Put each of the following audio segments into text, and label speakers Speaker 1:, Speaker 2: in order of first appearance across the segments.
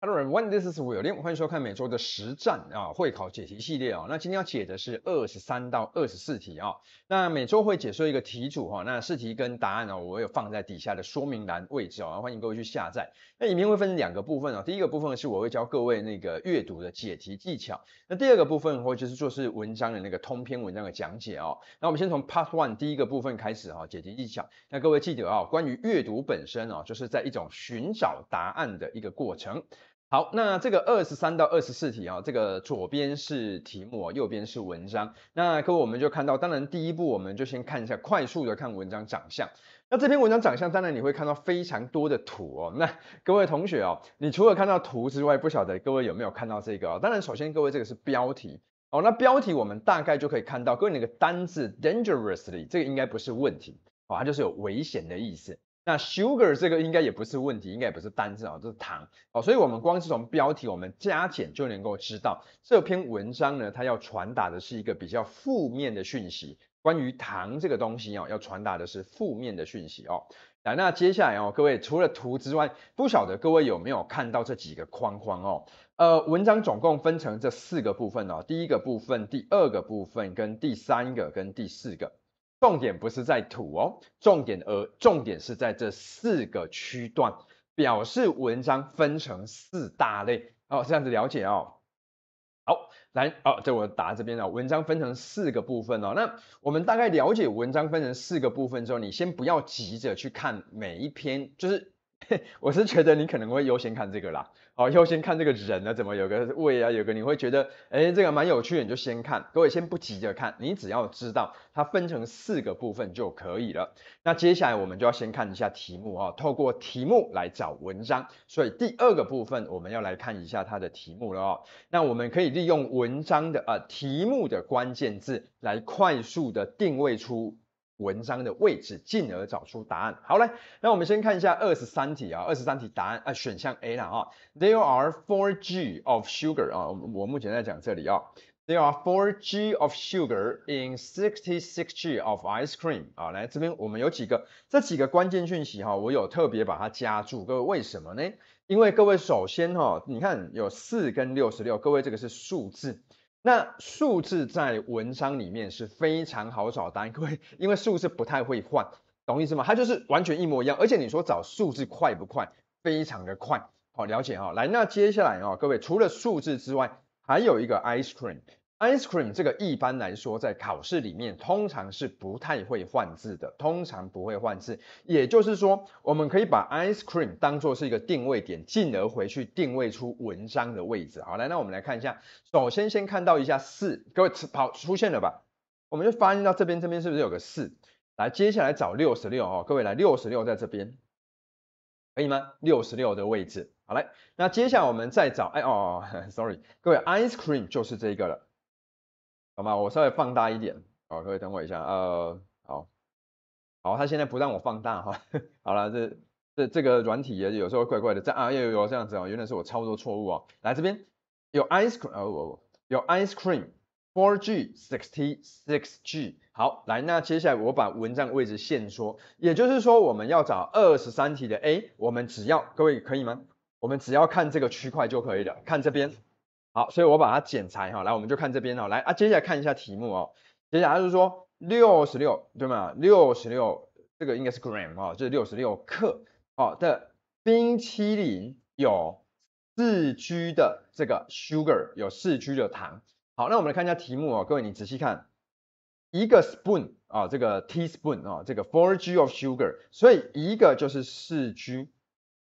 Speaker 1: Hello everyone, this is Will. i 欢迎收看每周的实战啊，会考解题系列啊。那今天要解的是二十三到二十四题啊。那每周会解说一个题组哈。那试题跟答案呢，我有放在底下的说明栏位置哦。欢迎各位去下载。那里面会分成两个部分哦。第一个部分是我会教各位那个阅读的解题技巧。那第二个部分或就是做是文章的那个通篇文章的讲解哦。那我们先从 Part One 第一个部分开始哦，解题技巧。那各位记得哦，关于阅读本身哦，就是在一种寻找答案的一个过程。好，那这个二十三到二十四题啊，这个左边是题目右边是文章。那各位我们就看到，当然第一步我们就先看一下快速的看文章长相。那这篇文章长相，当然你会看到非常多的图哦。那各位同学哦，你除了看到图之外，不晓得各位有没有看到这个？当然，首先各位这个是标题哦。那标题我们大概就可以看到，各位那个单字 dangerously 这个应该不是问题哦，它就是有危险的意思。那 sugar 这个应该也不是问题，应该也不是单字啊，这是糖哦。所以，我们光是从标题，我们加减就能够知道这篇文章呢，它要传达的是一个比较负面的讯息，关于糖这个东西哦，要传达的是负面的讯息哦。来，那接下来哦，各位除了图之外，不晓得各位有没有看到这几个框框哦？呃，文章总共分成这四个部分哦，第一个部分、第二个部分、跟第三个、跟第四个。重点不是在土哦，重点而重点是在这四个区段，表示文章分成四大类哦，这样子了解哦。好，来哦，在我答这边啊，文章分成四个部分哦。那我们大概了解文章分成四个部分之后，你先不要急着去看每一篇，就是。我是觉得你可能会优先看这个啦，哦，优先看这个人呢，怎么有个胃啊，有个你会觉得，哎，这个蛮有趣，的，你就先看，各位先不急着看，你只要知道它分成四个部分就可以了。那接下来我们就要先看一下题目哦，透过题目来找文章，所以第二个部分我们要来看一下它的题目了哦。那我们可以利用文章的啊题目的关键字来快速的定位出。文章的位置，进而找出答案。好嘞，那我们先看一下二十三题啊，二十三题答案啊，选项 A 啦啊。There are four g of sugar 啊，我我目前在讲这里啊。There are four g of sugar in sixty six g of ice cream 啊。来这边我们有几个这几个关键讯息哈，我有特别把它加注，各位为什么呢？因为各位首先哈，你看有四跟六十六，各位这个是数字。那数字在文章里面是非常好找的，因为因为数字不太会换，懂意思吗？它就是完全一模一样，而且你说找数字快不快？非常的快，好了解啊。来，那接下来啊，各位除了数字之外，还有一个 ice cream。Ice cream 这个一般来说在考试里面通常是不太会换字的，通常不会换字，也就是说我们可以把 ice cream 当做是一个定位点，进而回去定位出文章的位置。好，来，那我们来看一下，首先先看到一下四，各位跑出现了吧？我们就发现到这边，这边是不是有个四？来，接下来找六十六哦，各位来六十六在这边，可以吗？六十六的位置，好来，那接下来我们再找，哎哦，sorry，各位 ice cream 就是这个了。好吗？我稍微放大一点。好，各位等我一下。呃，好，好，他现在不让我放大哈。好了，这这这个软体也有时候怪怪的。这啊，有有有这样子哦，原来是我操作错误哦。来这边有 ice cream，哦，有 ice c r e a m Four g Sixty Six、g 好，来，那接下来我把文章位置限缩，也就是说我们要找二十三题的 A，我们只要各位可以吗？我们只要看这个区块就可以了，看这边。好，所以我把它剪裁哈，来，我们就看这边哦，来啊，接下来看一下题目哦，接下来就是说六十六对吗？六十六，这个应该是 gram 哈，就是六十六克哦的冰淇淋有四 g 的这个 sugar 有四 g 的糖。好，那我们来看一下题目哦，各位你仔细看一个 spoon 啊，这个 teaspoon 啊，这个 four g of sugar，所以一个就是四 g，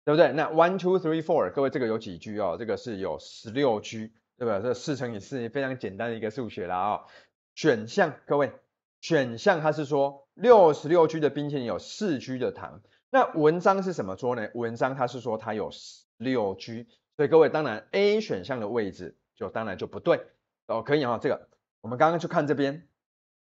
Speaker 1: 对不对？那 one two three four，各位这个有几 g 哦？这个是有十六 g。对吧？这四乘以四非常简单的一个数学了啊。选项各位，选项它是说六十六 g 的冰淇淋有四 g 的糖。那文章是什么说呢？文章它是说它有六 g，所以各位当然 A 选项的位置就当然就不对哦，可以啊，这个我们刚刚去看这边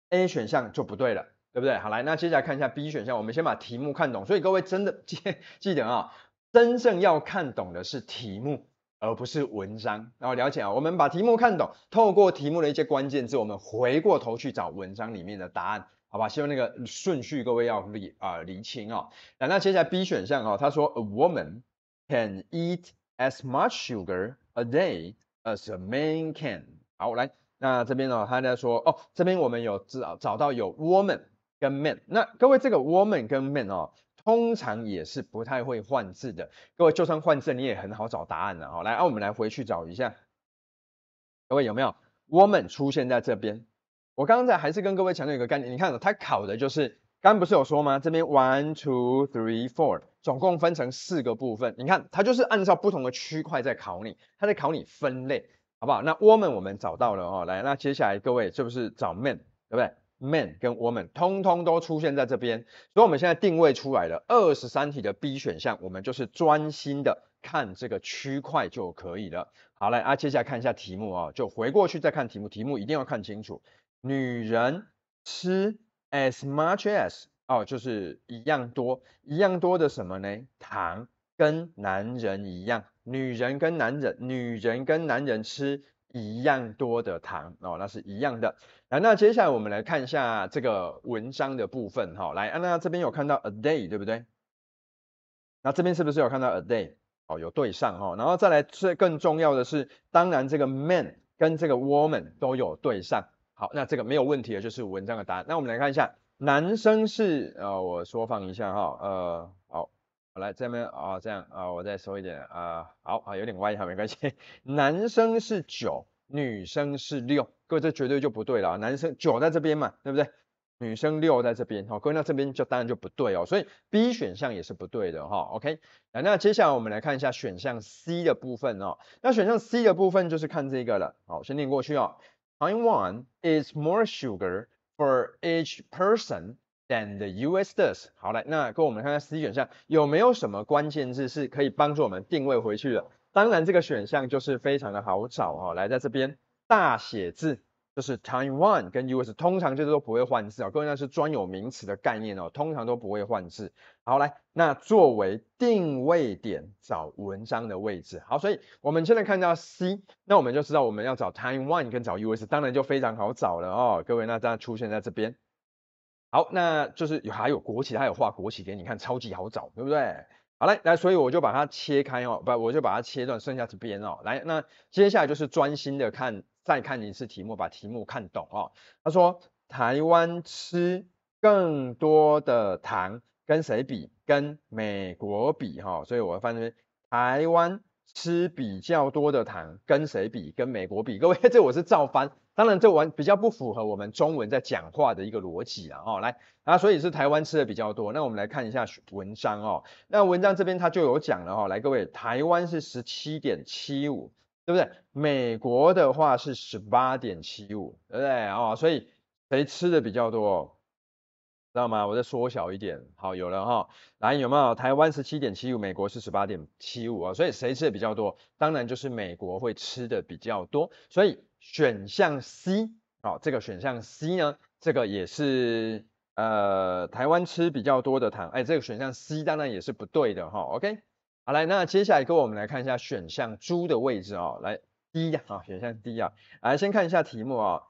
Speaker 1: A 选项就不对了，对不对？好来，那接下来看一下 B 选项，我们先把题目看懂。所以各位真的记记得啊，真正要看懂的是题目。而不是文章。那我了解啊，我们把题目看懂，透过题目的一些关键字，我们回过头去找文章里面的答案，好吧？希望那个顺序各位要理啊理清哦。来，那接下来 B 选项啊，他说 A woman can eat as much sugar a day as a man can。好，来，那这边呢，他在说哦，这边我们有知道，找到有 woman 跟 man。那各位这个 woman 跟 man 哦，通常也是不太会换字的，各位就算换字你也很好找答案的哦。来，那我们来回去找一下，各位有没有 woman 出现在这边？我刚才还是跟各位强调一个概念，你看他考的就是，刚不是有说吗？这边 one two three four 总共分成四个部分，你看他就是按照不同的区块在考你，他在考你分类，好不好？那 woman 我们找到了哦，来，那接下来各位是不是找 man 对不对？Man 跟 woman 通通都出现在这边，所以我们现在定位出来了。二十三题的 B 选项，我们就是专心的看这个区块就可以了。好嘞，啊，接下来看一下题目啊，就回过去再看题目，题目一定要看清楚。女人吃 as much as 哦，就是一样多，一样多的什么呢？糖跟男人一样，女人跟男人，女人跟男人吃。一样多的糖哦，那是一样的。来，那接下来我们来看一下这个文章的部分哈。来啊，那这边有看到 a day 对不对？那这边是不是有看到 a day 哦？有对上哈。然后再来，最更重要的是，当然这个 man 跟这个 woman 都有对上。好，那这个没有问题的就是文章的答案。那我们来看一下，男生是呃，我说放一下哈，呃。来这边啊，这样啊，我再收一点啊，好啊，有点歪哈，没关系。男生是九，女生是六，各位这绝对就不对了啊，男生九在这边嘛，对不对？女生六在这边，哈，各位那这边就当然就不对哦，所以 B 选项也是不对的哈，OK。那接下来我们来看一下选项 C 的部分哦，那选项 C 的部分就是看这个了，好，先念过去哦。Point one is more sugar for each person. And the U.S. does。好嘞，那跟我们看看 C 选项有没有什么关键字是可以帮助我们定位回去的。当然这个选项就是非常的好找哈，来，在这边大写字，就是 Time One 跟 U.S. 通常就是都不会换字啊。各位那是专有名词的概念哦，通常都不会换字。好来，那作为定位点找文章的位置。好，所以我们现在看到 C，那我们就知道我们要找 Time One 跟找 U.S.，当然就非常好找了哦。各位那它出现在这边。好，那就是有还有国旗，他有画国旗给你看，超级好找，对不对？好嘞，来，所以我就把它切开哦，不，我就把它切断，剩下这边哦。来，那接下来就是专心的看，再看一次题目，把题目看懂哦。他说台湾吃更多的糖跟谁比？跟美国比哈？所以我翻这台湾吃比较多的糖跟谁比？跟美国比，各位，这我是照翻。当然，这完比较不符合我们中文在讲话的一个逻辑啊！哦，来啊，所以是台湾吃的比较多。那我们来看一下文章哦。那文章这边它就有讲了哈。来，各位，台湾是十七点七五，对不对？美国的话是十八点七五，对不对？哦，所以谁吃的比较多？知道吗？我再缩小一点，好，有了哈。来，有没有？台湾十七点七五，美国是十八点七五啊。所以谁吃的比较多？当然就是美国会吃的比较多。所以。选项 C，好，这个选项 C 呢，这个也是呃台湾吃比较多的糖，哎，这个选项 C 当然也是不对的哈，OK，好来，那接下来各位我们来看一下选项猪的位置啊，来 D 啊，选项 D 啊，来先看一下题目啊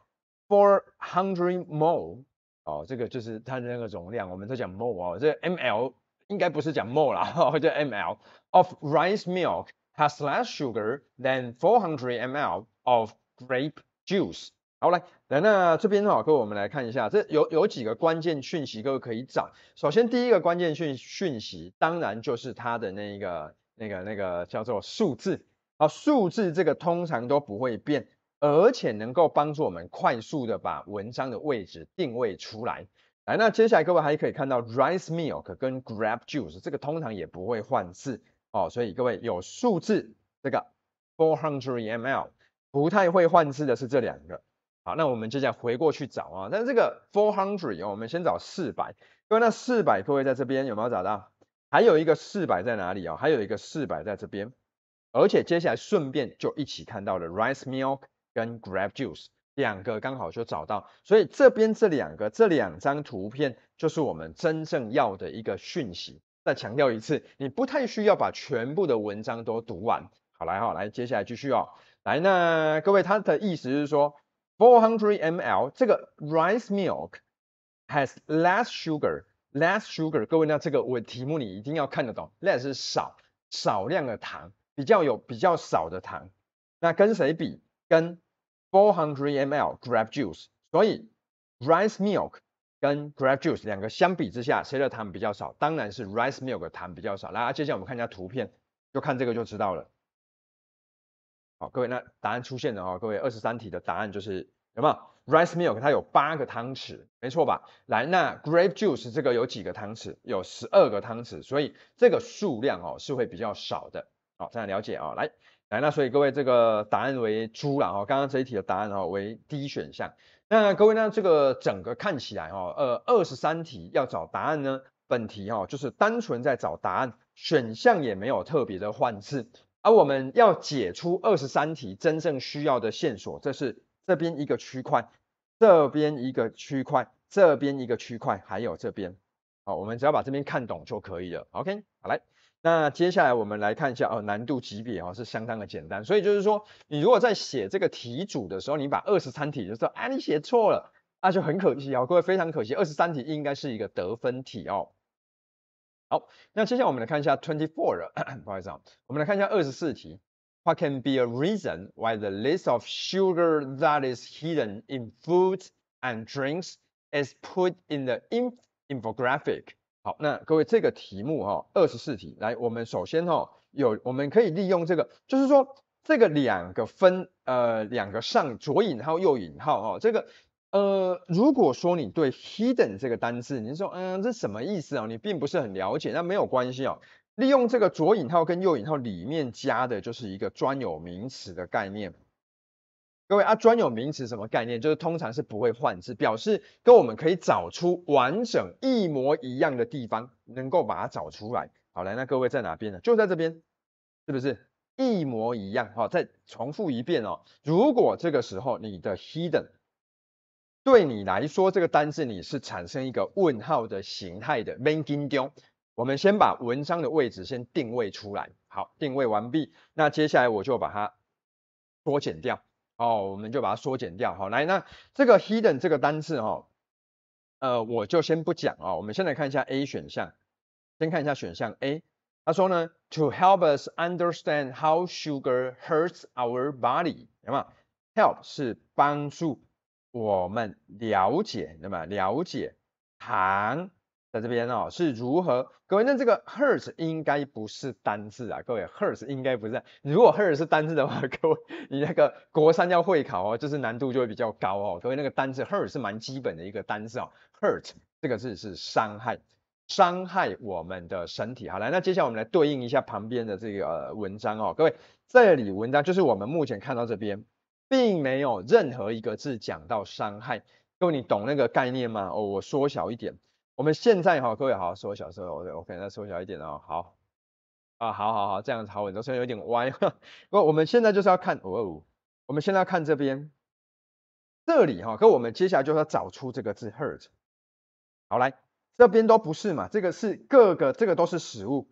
Speaker 1: ，Four hundred mo，e 哦，这个就是它的那个容量，我们都讲 mo 哦，这 ml 应该不是讲 mo e 啦，这 ml of rice milk has less sugar than four hundred ml of Grape juice，好来来，那这边哈，各位我们来看一下，这有有几个关键讯息，各位可以找。首先第一个关键讯讯息，当然就是它的那一个、那个、那个叫做数字啊，数字这个通常都不会变，而且能够帮助我们快速的把文章的位置定位出来。来，那接下来各位还可以看到 rice milk 跟 grape juice，这个通常也不会换字哦，所以各位有数字这个 four hundred m l 不太会换字的是这两个，好，那我们接下来回过去找啊。但是这个 four hundred 我们先找四百，因为那四百各位在这边有没有找到？还有一个四百在哪里啊？还有一个四百在这边，而且接下来顺便就一起看到了 rice milk 跟 grape juice 两个刚好就找到，所以这边这两个这两张图片就是我们真正要的一个讯息。再强调一次，你不太需要把全部的文章都读完。好来哈，来接下来继续哦。来，那各位，他的意思是说 f o u hundred r m l 这个 rice milk has less sugar，less sugar。各位那这个我题目你一定要看得懂，less 是少，少量的糖，比较有比较少的糖。那跟谁比？跟 four hundred m l grape juice。所以 rice milk 跟 grape juice 两个相比之下，谁的糖比较少？当然是 rice milk 的糖比较少。来，接下来我们看一下图片，就看这个就知道了。好，各位，那答案出现了哦。各位，二十三题的答案就是有没有 rice milk？它有八个汤匙，没错吧？来，那 grape juice 这个有几个汤匙？有十二个汤匙，所以这个数量哦是会比较少的。好，这样了解啊？来，来，那所以各位这个答案为猪了哦。刚刚这一题的答案哦为 D 选项。那各位呢，这个整个看起来哈，呃，二十三题要找答案呢，本题哦就是单纯在找答案，选项也没有特别的换字。而我们要解出二十三题真正需要的线索，这是这边一个区块，这边一个区块，这边一个区块，还有这边。好，我们只要把这边看懂就可以了。OK，好来，那接下来我们来看一下哦，难度级别哦是相当的简单，所以就是说，你如果在写这个题组的时候，你把二十三题就说，啊你写错了，那就很可惜啊，各位非常可惜，二十三题应该是一个得分题哦。好，那接下来我们来看一下 twenty four。不好意思啊，我们来看一下二十四题。What can be a reason why the list of sugar that is hidden in foods and drinks is put in the inf infographic？好，那各位这个题目啊，二十四题，来，我们首先哈有，我们可以利用这个，就是说这个两个分呃两个上左引号右引号啊，这个。呃，如果说你对 hidden 这个单字，你说，嗯，这什么意思啊？你并不是很了解，那没有关系哦。利用这个左引号跟右引号里面加的就是一个专有名词的概念。各位啊，专有名词什么概念？就是通常是不会换字，表示跟我们可以找出完整一模一样的地方，能够把它找出来。好，来，那各位在哪边呢？就在这边，是不是？一模一样，哦，再重复一遍哦。如果这个时候你的 hidden 对你来说，这个单字你是产生一个问号的形态的。m a i n g t n g 我们先把文章的位置先定位出来，好，定位完毕。那接下来我就把它缩减掉。哦，我们就把它缩减掉。好，来，那这个 hidden 这个单字哈，呃，我就先不讲啊。我们先来看一下 A 选项，先看一下选项 A，他说呢，To help us understand how sugar hurts our body，懂有 h e l p 是帮助。我们了解，那么了解，糖在这边哦，是如何？各位，那这个 hurt 应该不是单字啊，各位，hurt 应该不是。如果 hurt 是单字的话，各位，你那个国三要会考哦，就是难度就会比较高哦。各位，那个单字 hurt 是蛮基本的一个单字哦，hurt 这个字是伤害，伤害我们的身体。好，来，那接下来我们来对应一下旁边的这个文章哦，各位，这里文章就是我们目前看到这边。并没有任何一个字讲到伤害，各位你懂那个概念吗？哦，我缩小一点。我们现在哈，各位好好缩小，缩小，我我再缩小一点哦。好，啊，好好好，这样子好稳，都虽然有点歪。不，过我们现在就是要看哦，我们现在要看这边，这里哈。可我们接下来就是要找出这个字 hurt。好来，这边都不是嘛，这个是各个这个都是食物，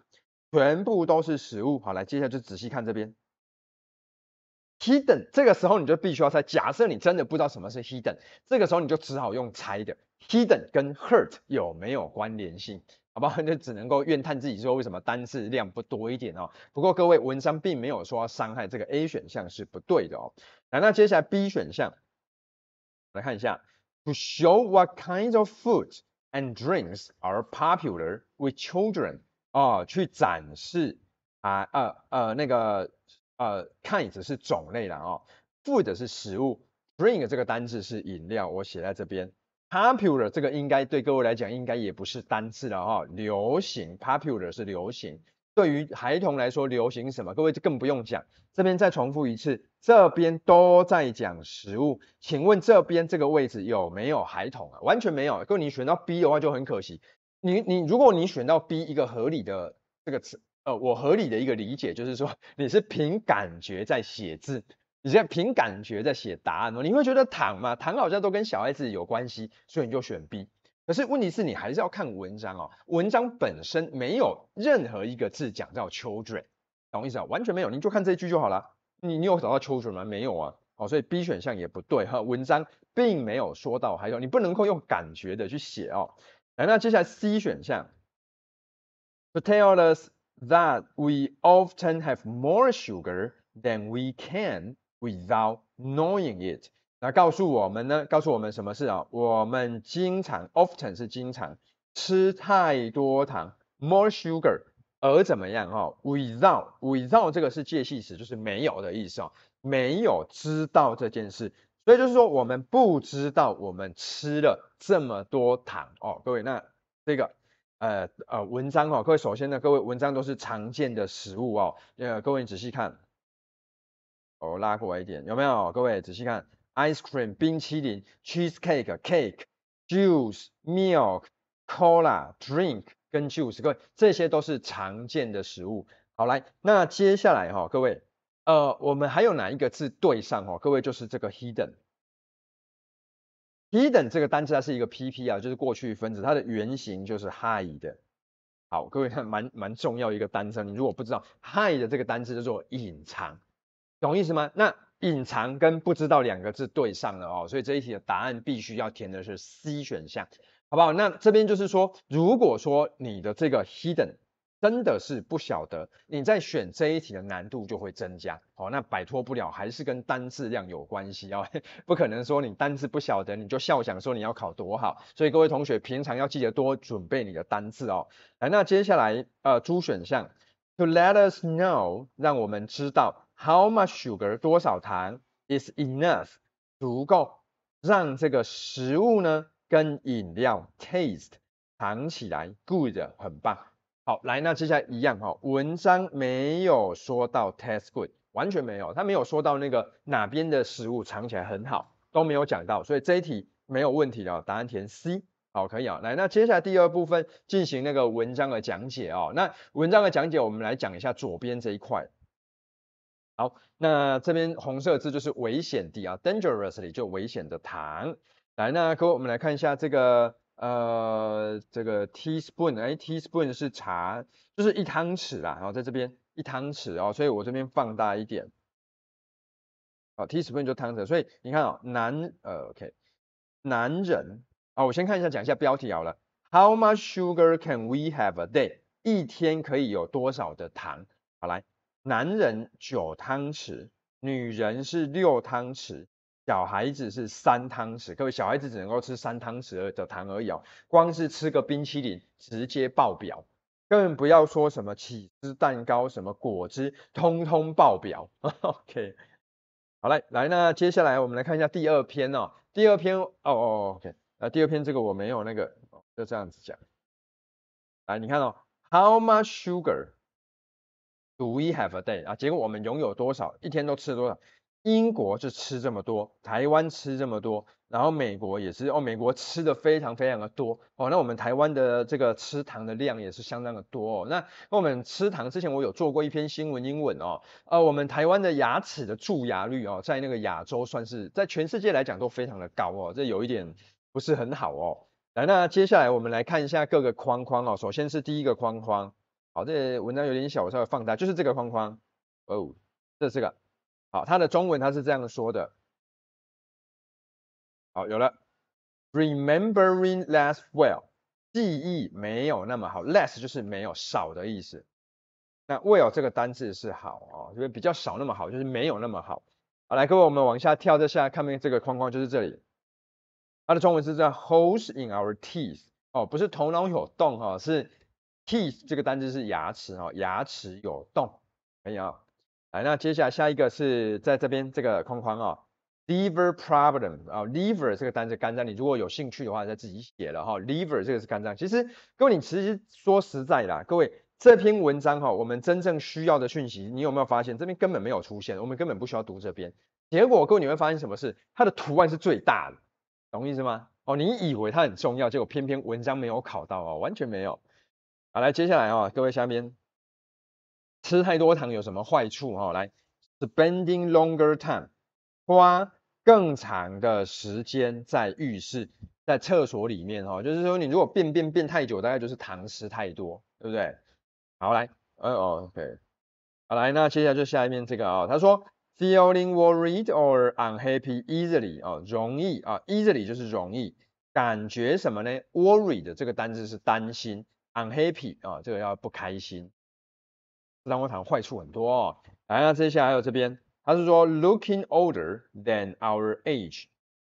Speaker 1: 全部都是食物。好来，接下来就仔细看这边。Hidden，这个时候你就必须要猜。假设你真的不知道什么是 Hidden，这个时候你就只好用猜的。Hidden 跟 Hurt 有没有关联性？好不好？就只能够怨叹自己说，为什么单字量不多一点哦？不过各位，文章并没有说伤害这个 A 选项是不对的哦。来，那接下来 B 选项来看一下，To show what kinds of food and drinks are popular with children，哦，去展示啊呃呃那个。呃看 i 是种类啦，哦，food 是食物，drink 这个单字是饮料，我写在这边，popular 这个应该对各位来讲应该也不是单字了哈，流行，popular 是流行，对于孩童来说，流行什么？各位就更不用讲，这边再重复一次，这边都在讲食物，请问这边这个位置有没有孩童啊？完全没有，如果你选到 B 的话就很可惜，你你如果你选到 B 一个合理的这个词。呃，我合理的一个理解就是说，你是凭感觉在写字，你是凭感觉在写答案哦。你会觉得躺嘛？躺好像都跟小孩子有关系，所以你就选 B。可是问题是你还是要看文章哦，文章本身没有任何一个字讲到 children，懂我意思啊？完全没有，你就看这一句就好了。你你有找到 children 吗？没有啊，哦，所以 B 选项也不对哈，文章并没有说到，还有你不能够用感觉的去写哦。哎，那接下来 C 选项 p e t a l i r s That we often have more sugar than we can without knowing it。那告诉我们呢？告诉我们什么事啊？我们经常，often 是经常，吃太多糖，more sugar，而怎么样哈？without，without 这个是介系词，就是没有的意思哦，没有知道这件事，所以就是说我们不知道我们吃了这么多糖哦，各位，那这个。呃呃，文章哦，各位首先呢，各位文章都是常见的食物哦。呃，各位仔细看，我拉过来一点，有没有？各位仔细看，ice cream（ 冰淇淋）、cheese cake（cake）、juice、milk、cola drink 跟 juice，各位这些都是常见的食物。好来，那接下来哈，各位，呃，我们还有哪一个字对上哦？各位就是这个 hidden。Hidden 这个单词它是一个 PP 啊，就是过去分词，它的原型就是 hide 好，各位看，蛮蛮重要一个单词，你如果不知道 hide 的这个单词叫做隐藏，懂意思吗？那隐藏跟不知道两个字对上了哦，所以这一题的答案必须要填的是 C 选项，好不好？那这边就是说，如果说你的这个 hidden 真的是不晓得，你在选这一题的难度就会增加，哦，那摆脱不了，还是跟单字量有关系哦。不可能说你单字不晓得，你就笑想说你要考多好，所以各位同学平常要记得多准备你的单字哦。来，那接下来呃，猪选项，to let us know 让我们知道 how much sugar 多少糖 is enough 足够让这个食物呢跟饮料 taste 尝起来 good 很棒。好，来，那接下来一样哈，文章没有说到 taste good，完全没有，他没有说到那个哪边的食物尝起来很好，都没有讲到，所以这一题没有问题哦，答案填 C，好，可以啊，来，那接下来第二部分进行那个文章的讲解哦，那文章的讲解我们来讲一下左边这一块，好，那这边红色字就是危险地啊，dangerously 就危险的糖，来，那各位我们来看一下这个。呃，这个 teaspoon 哎 teaspoon 是茶，就是一汤匙啊，然后在这边一汤匙哦，所以我这边放大一点，哦 teaspoon 就汤匙，所以你看哦男呃 OK 男人啊，我先看一下讲一下标题好了，How much sugar can we have a day？一天可以有多少的糖？好来，男人九汤匙，女人是六汤匙。小孩子是三汤匙，各位小孩子只能够吃三汤匙的糖而已哦。光是吃个冰淇淋直接爆表，更不要说什么起司蛋糕、什么果汁，通通爆表。OK，好嘞，来那接下来我们来看一下第二篇哦。第二篇哦哦 OK，那第二篇这个我没有那个，就这样子讲。来，你看哦，How much sugar do we have a day 啊？结果我们拥有多少，一天都吃多少？英国就吃这么多，台湾吃这么多，然后美国也是哦，美国吃的非常非常的多哦，那我们台湾的这个吃糖的量也是相当的多哦。那我们吃糖之前，我有做过一篇新闻英文哦，呃，我们台湾的牙齿的蛀牙率哦，在那个亚洲算是，在全世界来讲都非常的高哦，这有一点不是很好哦。来，那接下来我们来看一下各个框框哦，首先是第一个框框，好，这文章有点小，我稍微放大，就是这个框框哦，这是个。好，它的中文它是这样说的，好，有了，Remembering less well，记忆没有那么好，less 就是没有少的意思，那 well 这个单字是好哦，就是比较少那么好，就是没有那么好。好，来，各位，我们往下跳，再下来，看看这个框框就是这里，它的中文是这样，Holes in our teeth，哦，不是头脑有洞哈，是 teeth 这个单字是牙齿哈，牙齿有洞，哎呀。来，那接下来下一个是在这边这个框框啊，liver problem 啊，liver 这个单词肝脏，你如果有兴趣的话，再自己写了哈，liver 这个是肝脏。其实各位，你其实说实在啦，各位这篇文章哈，我们真正需要的讯息，你有没有发现这边根本没有出现？我们根本不需要读这边。结果各位你会发现什么事？它的图案是最大的，懂意思吗？哦，你以为它很重要，结果偏偏文章没有考到哦，完全没有。好，来接下来啊，各位下面。吃太多糖有什么坏处？哈，来 spending longer time，花更长的时间在浴室、在厕所里面，哈，就是说你如果便便便太久，大概就是糖吃太多，对不对？好来，哦 o k 好来，那接下来就下一面这个啊，他说 feeling worried or unhappy easily，啊，容易啊，easily 就是容易，感觉什么呢？worried 这个单字是担心，unhappy 啊，这个要不开心。让我糖坏处很多哦，来那接下来还有这边，他是说 looking older than our age，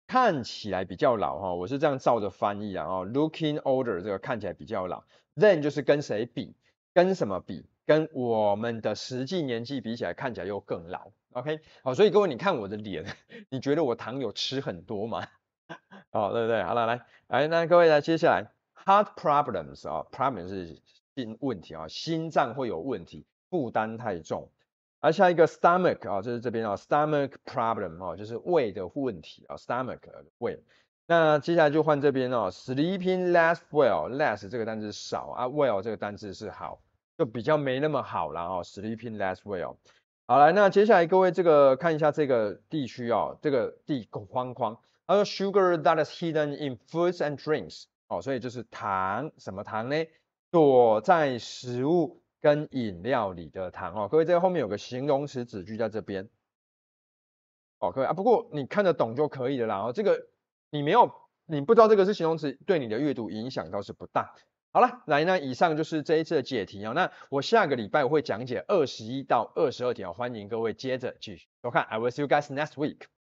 Speaker 1: 看起来比较老哈，我是这样照着翻译啊哦，looking older 这个看起来比较老，then 就是跟谁比，跟什么比，跟我们的实际年纪比起来看起来又更老，OK 好，所以各位你看我的脸，你觉得我糖有吃很多吗？哦对不对？好了来来那各位来接下来 heart problems 啊 problem 是心问题啊，心脏会有问题。负担太重，而下一个 stomach 啊，就是这边啊，stomach problem 哦，就是胃的问题啊，stomach 胃。那接下来就换这边哦，sleeping less well，less 这个单字少啊，well 这个单字是好，就比较没那么好了哦，sleeping less well。好来，那接下来各位这个看一下这个地区哦，这个地空框框，它说 sugar that is hidden in foods and drinks 哦，所以就是糖，什么糖呢？躲在食物。跟饮料里的糖哦，各位这个后面有个形容词子句在这边哦，各位啊，不过你看得懂就可以了啦。哦，这个你没有，你不知道这个是形容词，对你的阅读影响倒是不大。好了，来呢，以上就是这一次的解题啊。那我下个礼拜我会讲解二十一到二十二题啊，欢迎各位接着继续。我看，I will see you guys next week.